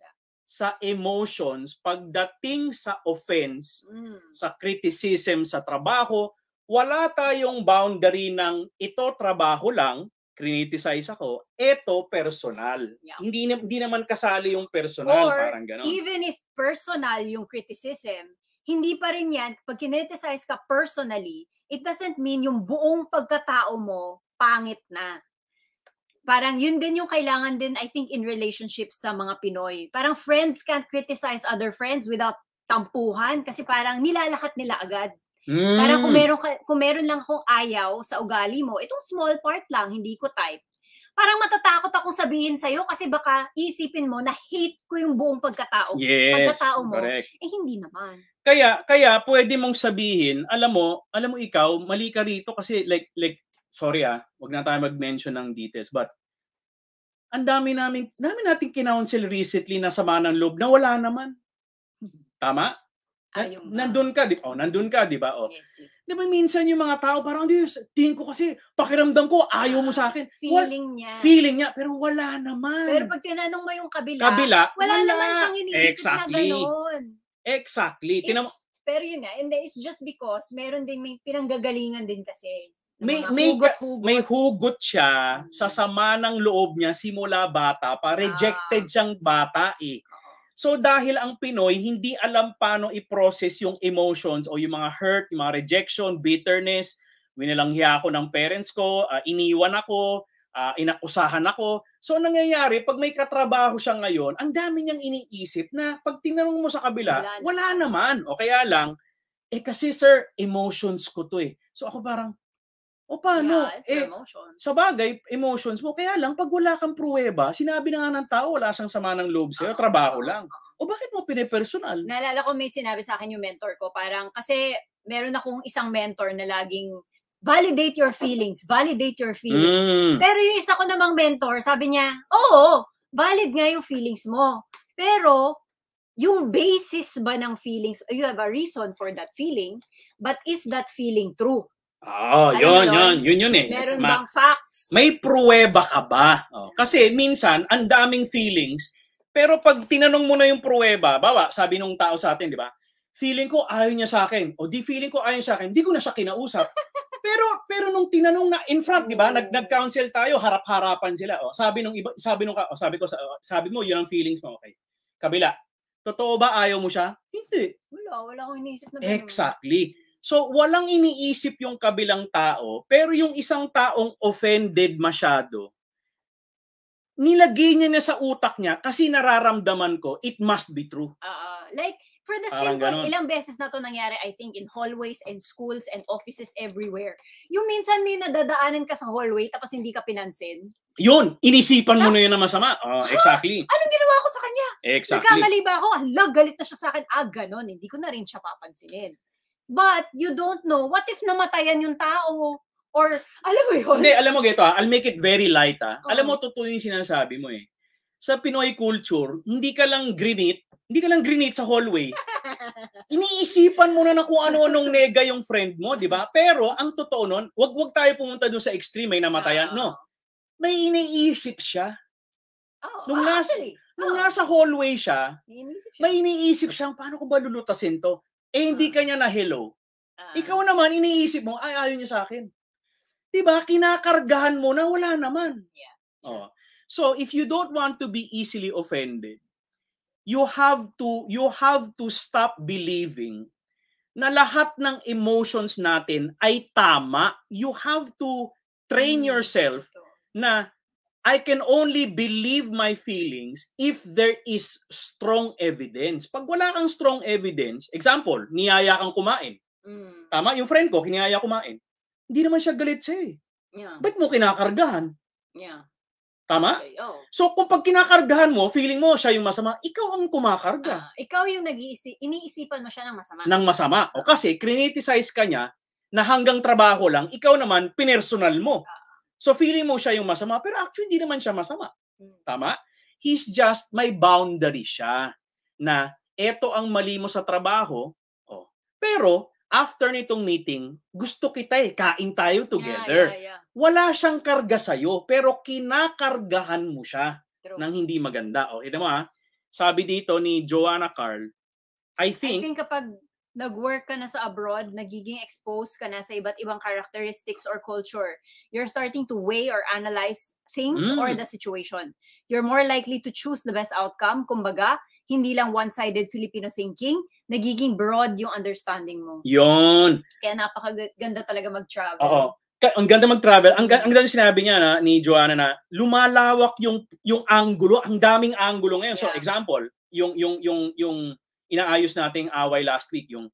sa emotions pagdating sa offense, mm. sa criticism sa trabaho. Wala tayong boundary ng ito trabaho lang, criticize ako, eto personal. Yeah. Hindi, hindi naman kasali yung personal, Or, parang gano'n. even if personal yung criticism, hindi pa rin yan, pag kinriticize ka personally, it doesn't mean yung buong pagkatao mo pangit na. Parang yun din yung kailangan din, I think, in relationships sa mga Pinoy. Parang friends can't criticize other friends without tampuhan kasi parang nilalakat nila agad. Mm. Parang kung hmm. meron, ka, kung meron lang akong ayaw sa ugali mo, itong small part lang, hindi ko type. Parang matatakot akong sabihin sa'yo kasi baka isipin mo na hate ko yung buong pagkatao. Yes, pagkatao mo. Correct. Eh, hindi naman. Kaya, kaya pwede mong sabihin, alam mo, alam mo ikaw, mali ka rito kasi like, like, sorry ah, wag na tayo mag-mention ng details, but ang dami namin, dami nating kinounsel recently na sama ng loob na wala naman. Hmm. Tama? Ah, nandun ka, di, oh, nandun ka, di ba? Oh. Yes, yes. Di ba minsan yung mga tao parang, hindi, tingin ko kasi, pakiramdam ko, ayaw mo sa akin. Feeling Wal- niya. Feeling niya, pero wala naman. Pero pag tinanong mo yung kabila, kabila wala, wala. naman siyang iniisip exactly. na ganoon. Exactly. It's, Tinam- pero yun na, and it's just because meron din may pinanggagalingan din kasi. May may hugot, hugot. may hugot siya hmm sa mm. sama ng loob niya simula bata pa. Rejected ah. siyang bata eh. So dahil ang Pinoy hindi alam paano i-process yung emotions o yung mga hurt, yung mga rejection, bitterness, winalanghiya ako ng parents ko, uh, iniwan ako, uh, inakusahan ako. So nangyayari, pag may katrabaho siya ngayon, ang dami niyang iniisip na pag tinanong mo sa kabila, wala, wala naman. O kaya lang, eh kasi sir, emotions ko to eh. So ako parang, o paano? Yeah, it's eh, your emotions. Sa bagay, emotions mo. Kaya lang, pag wala kang pruweba, sinabi na nga ng tao, wala siyang sama ng loob sa'yo, uh-huh. trabaho lang. O bakit mo pinipersonal? Naalala ko may sinabi sa akin yung mentor ko. Parang kasi meron akong isang mentor na laging validate your feelings, validate your feelings. Mm. Pero yung isa ko namang mentor, sabi niya, oo, valid nga yung feelings mo. Pero yung basis ba ng feelings, you have a reason for that feeling, but is that feeling true? Oo, oh, yun, yun, yun, yun eh. Meron Ma- bang facts? May pruweba ka ba? Oh, kasi minsan, ang daming feelings, pero pag tinanong mo na yung pruweba, bawa, sabi nung tao sa atin, di ba? Feeling ko ayaw niya sa akin. O di feeling ko ayaw sa akin. Hindi ko na siya kinausap. pero pero nung tinanong na in front, di ba? Nag nag-counsel tayo, harap-harapan sila. Oh, sabi nung iba, sabi nung oh, sabi ko sa sabi mo, yun ang feelings mo, okay. Kabila. Totoo ba ayaw mo siya? Hindi. Wala, wala akong iniisip na ganun. Exactly. So walang iniisip yung kabilang tao, pero yung isang taong offended masyado, nilagay niya na sa utak niya kasi nararamdaman ko, it must be true. Uh, like, for the Parang simple, ilang beses na to nangyari, I think, in hallways and schools and offices everywhere. Yung minsan may nadadaanan ka sa hallway tapos hindi ka pinansin. Yun, inisipan mo na yun na masama. Oh, ah, ha? exactly. Anong ginawa ko sa kanya? Exactly. Nagkamali ba ako? Hala, galit na siya sa akin. Ah, ganun. Hindi ko na rin siya papansinin. But you don't know, what if namatayan yung tao? Or, alam mo yun? Hindi, alam mo gito ha, ah, I'll make it very light ha. uh Alam mo, totoo yung sinasabi mo eh. Sa Pinoy culture, hindi ka lang grinit, hindi ka lang grinit sa hallway. Iniisipan mo na na kung ano-anong nega yung friend mo, di ba? Pero, ang totoo nun, wag, wag tayo pumunta doon sa extreme, may namatayan. Ah. No. May iniisip siya. Oh, nung, actually, nasa, nung oh. nasa hallway siya, iniisip siya. may iniisip siya, paano ko ba lulutasin to? eh hindi ah. kanya na hello. Uh-huh. Ikaw naman, iniisip mo, ay ayaw niya sa akin. Diba? Kinakargahan mo na wala naman. Yeah. Oh. So if you don't want to be easily offended, you have to you have to stop believing na lahat ng emotions natin ay tama. You have to train mm, yourself na I can only believe my feelings if there is strong evidence. Pag wala kang strong evidence, example, niyaya kang kumain. Mm. Tama? Yung friend ko, kiniyaya kumain. Hindi naman siya galit siya eh. Yeah. Ba't mo kinakargahan? Yeah. Tama? Okay. Oh. So kung pag kinakargahan mo, feeling mo siya yung masama, ikaw ang kumakarga. Uh, ikaw yung nag-iisip, iniisipan mo siya ng masama. Ng masama. O kasi, criticize ka niya na hanggang trabaho lang, ikaw naman, pinersonal mo. Uh, So feeling mo siya yung masama, pero actually hindi naman siya masama. Hmm. Tama? He's just, may boundary siya na eto ang mali mo sa trabaho, oh. pero after nitong meeting, gusto kita eh, kain tayo together. Yeah, yeah, yeah. Wala siyang karga sa'yo, pero kinakargahan mo siya True. ng hindi maganda. O, oh, ito mo ha, ah. sabi dito ni Joanna Carl, I think... I think kapag nag-work ka na sa abroad, nagiging exposed ka na sa iba't ibang characteristics or culture, you're starting to weigh or analyze things mm. or the situation. You're more likely to choose the best outcome. Kumbaga, hindi lang one-sided Filipino thinking, nagiging broad yung understanding mo. Yon. Kaya napakaganda talaga mag-travel. Oo. Ang ganda mag-travel. Ang, ang ganda sinabi niya na, ni Joanna na lumalawak yung yung angulo, ang daming angulo ngayon. Yeah. So example, yung yung yung yung inaayos nating away last week, yung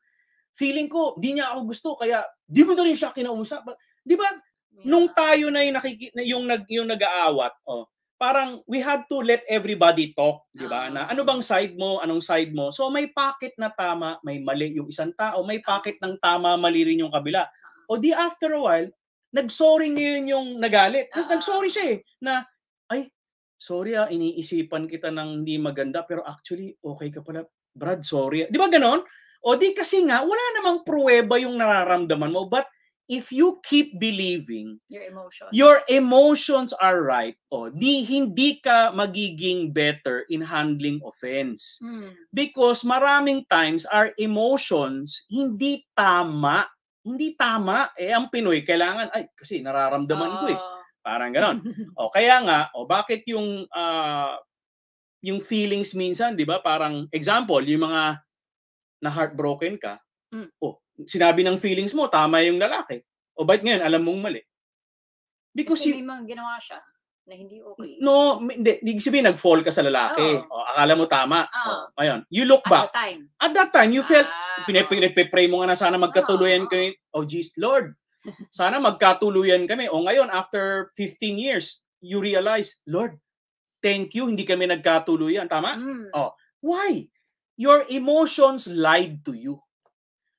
feeling ko, di niya ako gusto, kaya di ko na rin siya kinausap. Di ba, nung tayo na yung, nakiki- yung, nag, yung nag-aawat, oh, parang we had to let everybody talk, di ba? Ah. Na ano bang side mo, anong side mo? So may packet na tama, may mali yung isang tao, may ah. packet ng tama, mali rin yung kabila. O di after a while, nagsorry sorry ngayon yung nagalit. Ah. Nag-sorry siya eh, na, ay, sorry ah, iniisipan kita ng hindi maganda, pero actually, okay ka pala. Brad, sorry. Di ba ganon? O di kasi nga, wala namang pruweba yung nararamdaman mo. But if you keep believing, your emotions, your emotions are right. O di hindi ka magiging better in handling offense. Mm. Because maraming times, our emotions hindi tama. Hindi tama. Eh, ang Pinoy, kailangan, ay, kasi nararamdaman uh... ko eh. Parang ganon. o kaya nga, o bakit yung uh, yung feelings minsan, 'di ba? Parang example, yung mga na heartbroken ka, mm. oh, sinabi ng feelings mo, tama yung lalaki. O ba't ngayon alam mong mali? Because yung mga ginawa siya na hindi okay. No, hindi. Ibig sabihin, nag-fall ka sa lalaki. Oh. O, akala mo tama. Oh. O, ayun. You look back. At that time. At that time, you felt, ah. pinagpe-pray mo nga na sana magkatuluyan oh. kami. Oh, geez, Lord, sana magkatuluyan kami. O ngayon, after 15 years, you realize, Lord, thank you, hindi kami nagkatuluyan, tama? Mm. Oh, why? Your emotions lied to you.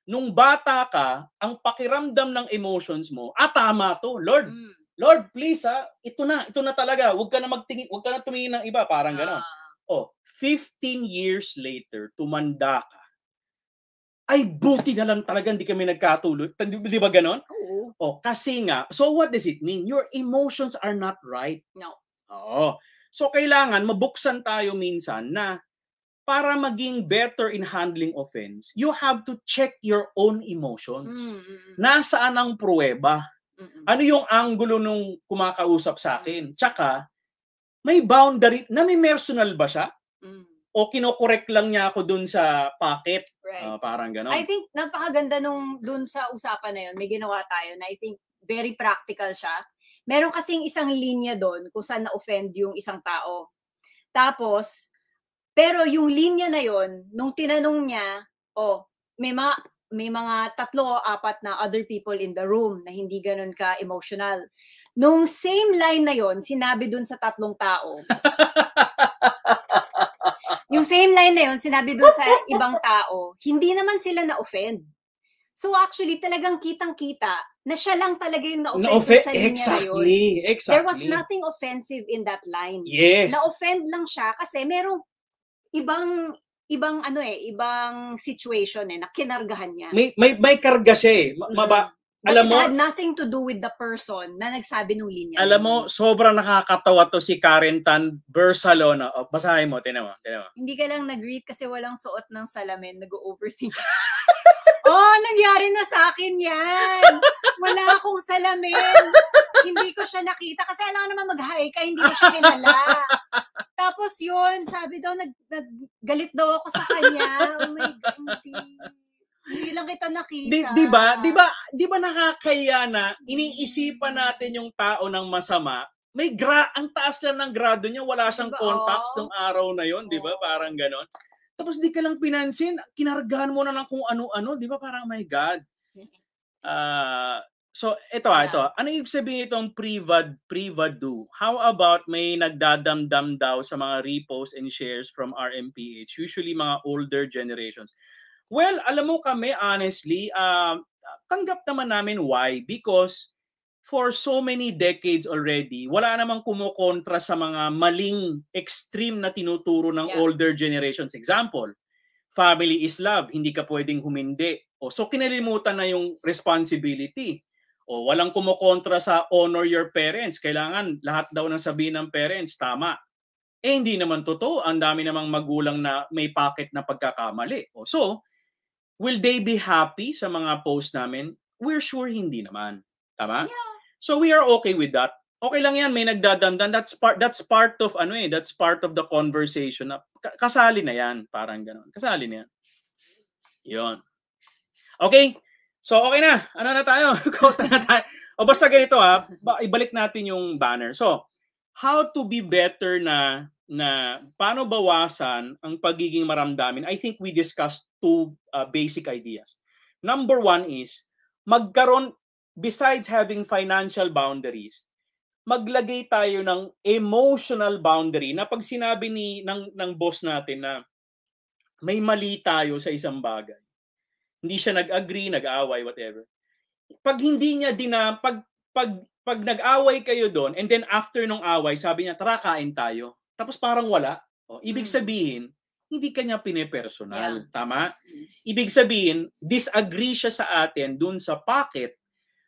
Nung bata ka, ang pakiramdam ng emotions mo, ah, tama to, Lord. Mm. Lord, please, ah, ito na, ito na talaga. Huwag ka na magtingin, huwag ka na tumingin ng iba, parang ah. gano'n. Oh, 15 years later, tumanda ka. Ay, buti na lang talaga hindi kami nagkatuloy. Di ba ganon? Oo. Oh, kasi nga, so what does it mean? Your emotions are not right. No. Oh, So kailangan mabuksan tayo minsan na para maging better in handling offense, you have to check your own emotions. Mm-hmm. Nasaan ang pruweba? Mm-hmm. Ano yung angulo nung kumakausap sa akin? Mm-hmm. Tsaka, may boundary, na may personal ba siya? Mm-hmm. O kinokorek lang niya ako dun sa packet? Right. Uh, parang gano'n. I think napakaganda nung dun sa usapan na yun, may ginawa tayo na I think very practical siya Meron kasing isang linya doon kung saan na-offend yung isang tao. Tapos, pero yung linya na yon nung tinanong niya, oh, may mga, may mga tatlo o apat na other people in the room na hindi ganun ka emotional. Nung same line na yon sinabi dun sa tatlong tao. yung same line na yon sinabi dun sa ibang tao, hindi naman sila na-offend. So actually, talagang kitang-kita na siya lang talaga yung na-offend na off- sa linya exactly, na yun. Exactly. There was nothing offensive in that line. Yes. Na-offend lang siya kasi merong ibang ibang ano eh, ibang situation eh na kinargahan niya. May may, may karga siya eh. Maba, mm. But alam mo, had nothing to do with the person na nagsabi ng linya. Alam mo, sobrang nakakatawa to si Karen Tan Bersalona. O, oh, basahin mo, tinan mo, tinan mo. Hindi ka lang nag greet kasi walang suot ng salamin, nag-overthink. Yon, nangyari na sa akin yan. Wala akong salamin. hindi ko siya nakita kasi alam ko naman mag-hike ka, hindi ko siya kilala. Tapos yun, sabi daw, nag, galit daw ako sa kanya. Oh my God, hindi. Hindi lang kita nakita. Di, di ba? Di ba? Di ba nakakaya na iniisipan natin yung tao ng masama? May gra ang taas lang ng grado niya, wala siyang diba, contacts oh. nung araw na yon, di ba? Parang ganon. Tapos di ka lang pinansin, kinargahan mo na lang kung ano-ano, di ba? Parang, oh my God. Uh, so, ito ah, ito. Ah. Ano ibig sabihin itong privad, do? How about may nagdadamdam daw sa mga reposts and shares from RMPH? Usually mga older generations. Well, alam mo kami, honestly, uh, tanggap naman namin why. Because for so many decades already, wala namang kumukontra sa mga maling extreme na tinuturo ng yeah. older generations. Example, family is love, hindi ka pwedeng humindi. O, so kinalimutan na yung responsibility. O walang kumukontra sa honor your parents. Kailangan lahat daw ng sabihin ng parents, tama. Eh hindi naman totoo. Ang dami namang magulang na may packet na pagkakamali. O, so, will they be happy sa mga post namin? We're sure hindi naman. Tama? Yeah. So we are okay with that. Okay lang yan, may nagdadamdan. That's part that's part of ano eh, that's part of the conversation. Na, kasali na yan, parang ganoon. Kasali na yan. 'Yon. Okay? So okay na. Ano na tayo? Quote na tayo. O basta ganito ha, ibalik natin yung banner. So, how to be better na na paano bawasan ang pagiging maramdamin, I think we discussed two uh, basic ideas. Number one is, magkaroon, besides having financial boundaries, maglagay tayo ng emotional boundary na pag sinabi ni ng ng boss natin na may mali tayo sa isang bagay. Hindi siya nag-agree, nag-away, whatever. Pag hindi niya dina pag pag pag nag-away kayo doon and then after nung away, sabi niya tara kain tayo. Tapos parang wala. O, oh, ibig mm. sabihin, hindi kanya pinepersonal, yeah. tama? Ibig sabihin, disagree siya sa atin dun sa pocket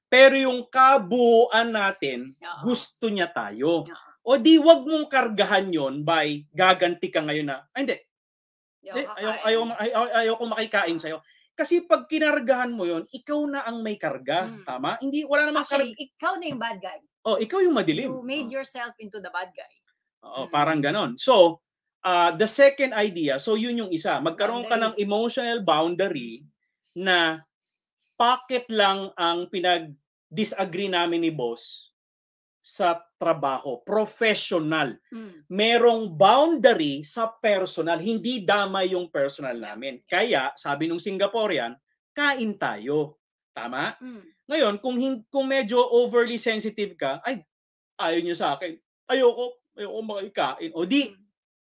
pero yung kabuuan natin, yeah. gusto niya tayo. Yeah. O di wag mong kargahan yon by gaganti ka ngayon na, ay hindi, ayaw, ayaw, ayaw, ayaw, ayaw makikain sa'yo. Kasi pag kinargahan mo yon ikaw na ang may karga. Hmm. Tama? Hindi, wala namang Actually, kar- ikaw na yung bad guy. Oh, ikaw yung madilim. You made hmm. yourself into the bad guy. Oo, mm parang ganon. So, uh, the second idea, so yun yung isa, Magkaroon boundaries. ka ng emotional boundary na pocket lang ang pinag-disagree namin ni boss sa trabaho, professional. Mm. Merong boundary sa personal, hindi damay yung personal namin. Kaya, sabi nung Singaporean, kain tayo. Tama? Mm. Ngayon, kung kung medyo overly sensitive ka, ay ayaw niyo sa akin. Ayoko, ayoko makikain. O di, hmm.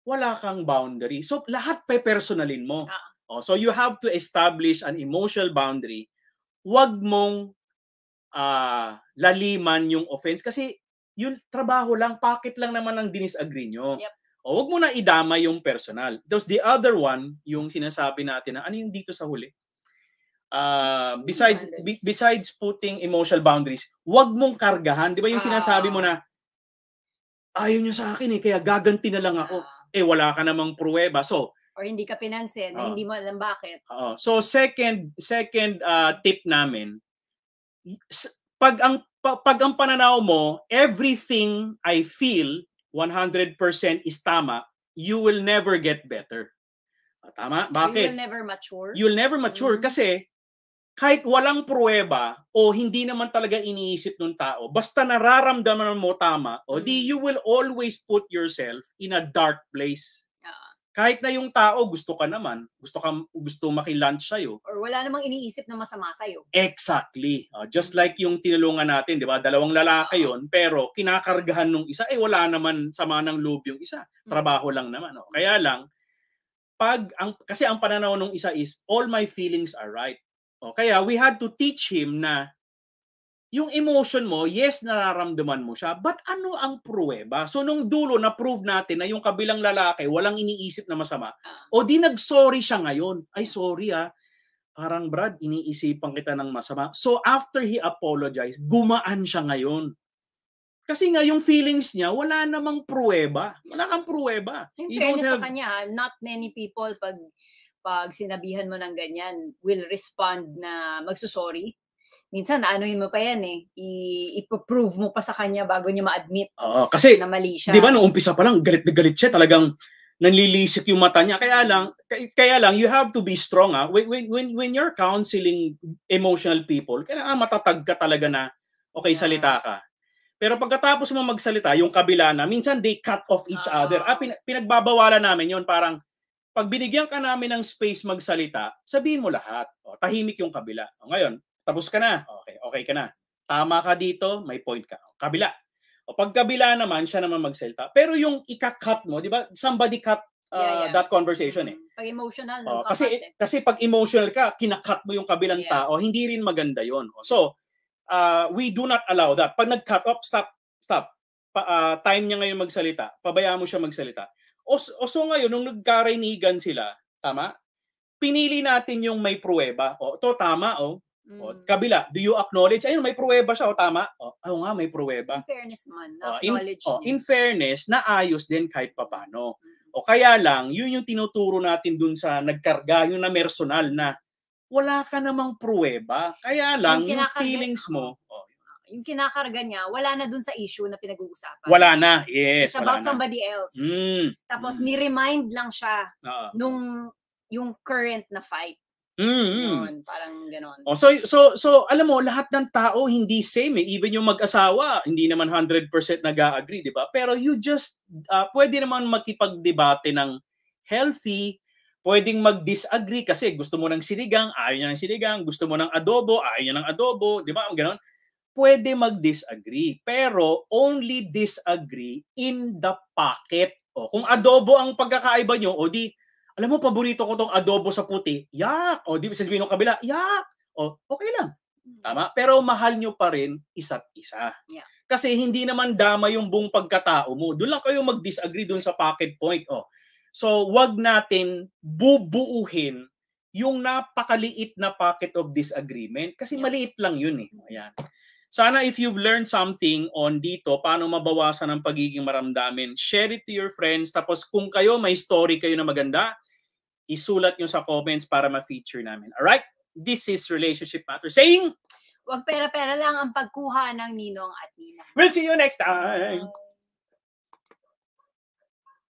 wala kang boundary. So lahat pe personalin mo. Ah. Oh, so you have to establish an emotional boundary wag mong uh, laliman yung offense kasi yung trabaho lang, packet lang naman ang dinisagree nyo. Yep. O wag mo na idama yung personal. Tapos the other one, yung sinasabi natin na ano yung dito sa huli? Uh, besides be, besides putting emotional boundaries, wag mong kargahan. Di ba yung sinasabi mo ah. na, ayaw nyo sa akin eh, kaya gaganti na lang ako. Ah. Eh, wala ka namang pruweba. So, or hindi ka pinansin na eh, ah. hindi mo alam bakit. Oo. So second second uh, tip namin pag ang pag ang pananaw mo everything I feel 100% is tama, you will never get better. Ah, tama? Bakit? You'll never mature. You'll never mature mm-hmm. kasi kahit walang pruweba o hindi naman talaga iniisip ng tao, basta nararamdaman mo tama, o di mm-hmm. you will always put yourself in a dark place kahit na yung tao gusto ka naman, gusto ka gusto makilunch sa iyo or wala namang iniisip na masama sa iyo. Exactly. Uh, just mm. like yung tinulungan natin, 'di ba? Dalawang lalaki 'yon, pero kinakargahan nung isa eh wala naman sama ng loob yung isa. Mm. Trabaho hmm. lang naman, no? Oh. Kaya lang pag ang kasi ang pananaw nung isa is all my feelings are right. O, oh, kaya we had to teach him na yung emotion mo, yes, nararamdaman mo siya, but ano ang pruweba? So, nung dulo, na-prove natin na yung kabilang lalaki, walang iniisip na masama, ah. o di nag-sorry siya ngayon. Ay, sorry ah, parang Brad, iniisipan kita ng masama. So, after he apologized, gumaan siya ngayon. Kasi nga yung feelings niya, wala namang pruweba. Wala kang pruweba. In you fairness have... sa kanya, ah, not many people pag pag sinabihan mo ng ganyan will respond na magsusorry minsan aanuhin mo pa yan eh. I- ipoprove mo pa sa kanya bago niya ma-admit Oo, kasi, na mali siya. Di ba, nung umpisa pa lang, galit na galit siya. Talagang nanlilisik yung mata niya. Kaya lang, kaya lang, you have to be strong. Ah. When, when, when you're counseling emotional people, kailangan matatag ka talaga na, okay, yeah. salita ka. Pero pagkatapos mo magsalita, yung kabila na, minsan they cut off each uh, other. Ah, pin- pinagbabawalan namin yon parang, pag binigyan ka namin ng space magsalita, sabihin mo lahat. O, tahimik yung kabila. O, ngayon, tapos ka na. Okay, okay ka na. Tama ka dito, may point ka. Kabila. O pag kabila naman, siya naman magselta. Pero yung ika-cut mo, di ba? Somebody cut uh, yeah, yeah. that conversation eh. Mm, pag emotional. Uh, kasi, eh. kasi pag emotional ka, kinakat mo yung kabilang yeah. tao, hindi rin maganda yon. So, uh, we do not allow that. Pag nag-cut off, oh, stop, stop. Pa, uh, time niya ngayon magsalita. Pabayaan mo siya magsalita. O, o so ngayon, nung nagkarinigan sila, tama? Pinili natin yung may pruweba. O, to tama, o. Oh. Mm. O, kabila, do you acknowledge? Ayun, may pruweba siya, o tama? O, oh, nga, may pruweba. In fairness naman, acknowledge in, o, in fairness, naayos din kahit papano. Mm. O kaya lang, yun yung tinuturo natin dun sa nagkarga, yung na personal na wala ka namang pruweba. Kaya lang, yung, yung feelings mo, oh, yung kinakarga niya, wala na dun sa issue na pinag-uusapan. Wala na, yes. It's about na. somebody else. Mm. Tapos, mm. ni-remind lang siya uh nung yung current na fight mm Yun, parang ganon. Oh, so, so, so, alam mo, lahat ng tao hindi same. Eh. Even yung mag-asawa, hindi naman 100% nag-agree, di ba? Pero you just, uh, pwede naman makipagdebate ng healthy, pwedeng mag-disagree kasi gusto mo ng sinigang, ayaw niya ng sinigang, gusto mo ng adobo, ayaw niya ng adobo, di ba? Ganon. Pwede mag-disagree, pero only disagree in the pocket. O, oh, kung adobo ang pagkakaiba nyo, o di, alam mo, paborito ko tong adobo sa puti, yak! O di sabihin ng kabila, yak! O okay lang. Hmm. Tama? Pero mahal nyo pa rin isa't isa. Yeah. Kasi hindi naman dama yung buong pagkatao mo. Doon lang kayo mag-disagree doon sa pocket point. Oh. So, wag natin bubuuhin yung napakaliit na pocket of disagreement kasi yeah. maliit lang yun eh. Ayan. Sana if you've learned something on dito, paano mabawasan ang pagiging maramdamin, share it to your friends. Tapos kung kayo may story kayo na maganda, isulat nyo sa comments para ma-feature namin. Alright? This is Relationship Matter. Saying, wag pera-pera lang ang pagkuha ng ninong at ninang. We'll see you next time!